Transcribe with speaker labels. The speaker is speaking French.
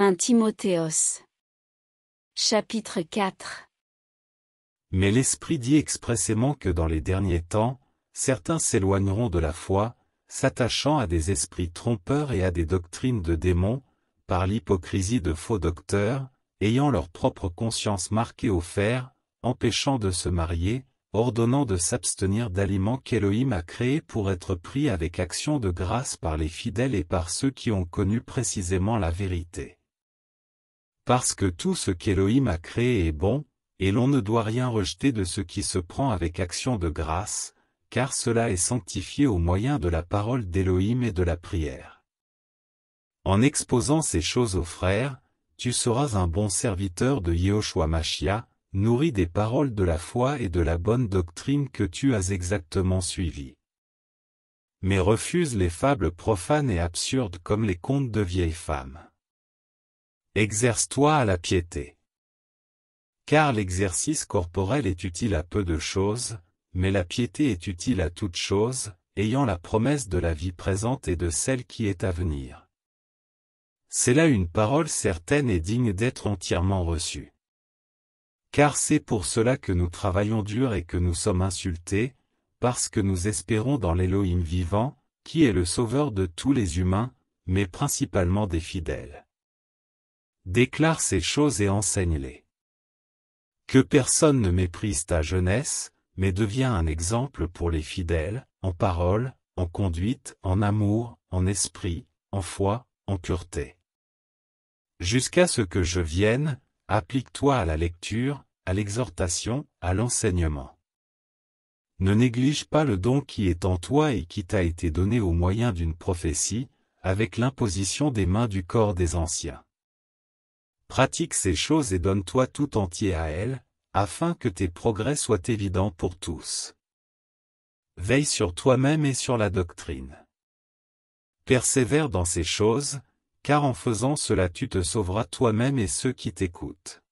Speaker 1: 1 Timothéos, Chapitre 4 Mais l'Esprit dit expressément que dans les derniers temps, certains s'éloigneront de la foi, s'attachant à des esprits trompeurs et à des doctrines de démons, par l'hypocrisie de faux docteurs, ayant leur propre conscience marquée au fer, empêchant de se marier, ordonnant de s'abstenir d'aliments qu'Élohim a créés pour être pris avec action de grâce par les fidèles et par ceux qui ont connu précisément la vérité. Parce que tout ce qu'Élohim a créé est bon, et l'on ne doit rien rejeter de ce qui se prend avec action de grâce, car cela est sanctifié au moyen de la parole d'Élohim et de la prière. En exposant ces choses aux frères, tu seras un bon serviteur de Yehoshua Machia, nourri des paroles de la foi et de la bonne doctrine que tu as exactement suivie. Mais refuse les fables profanes et absurdes comme les contes de vieilles femmes. Exerce-toi à la piété. Car l'exercice corporel est utile à peu de choses, mais la piété est utile à toute chose, ayant la promesse de la vie présente et de celle qui est à venir. C'est là une parole certaine et digne d'être entièrement reçue. Car c'est pour cela que nous travaillons dur et que nous sommes insultés, parce que nous espérons dans l'Élohim vivant, qui est le sauveur de tous les humains, mais principalement des fidèles. Déclare ces choses et enseigne-les. Que personne ne méprise ta jeunesse, mais deviens un exemple pour les fidèles, en parole, en conduite, en amour, en esprit, en foi, en pureté. Jusqu'à ce que je vienne, applique-toi à la lecture, à l'exhortation, à l'enseignement. Ne néglige pas le don qui est en toi et qui t'a été donné au moyen d'une prophétie, avec l'imposition des mains du corps des anciens pratique ces choses et donne-toi tout entier à elles, afin que tes progrès soient évidents pour tous. Veille sur toi-même et sur la doctrine. Persévère dans ces choses, car en faisant cela tu te sauveras toi-même et ceux qui t'écoutent.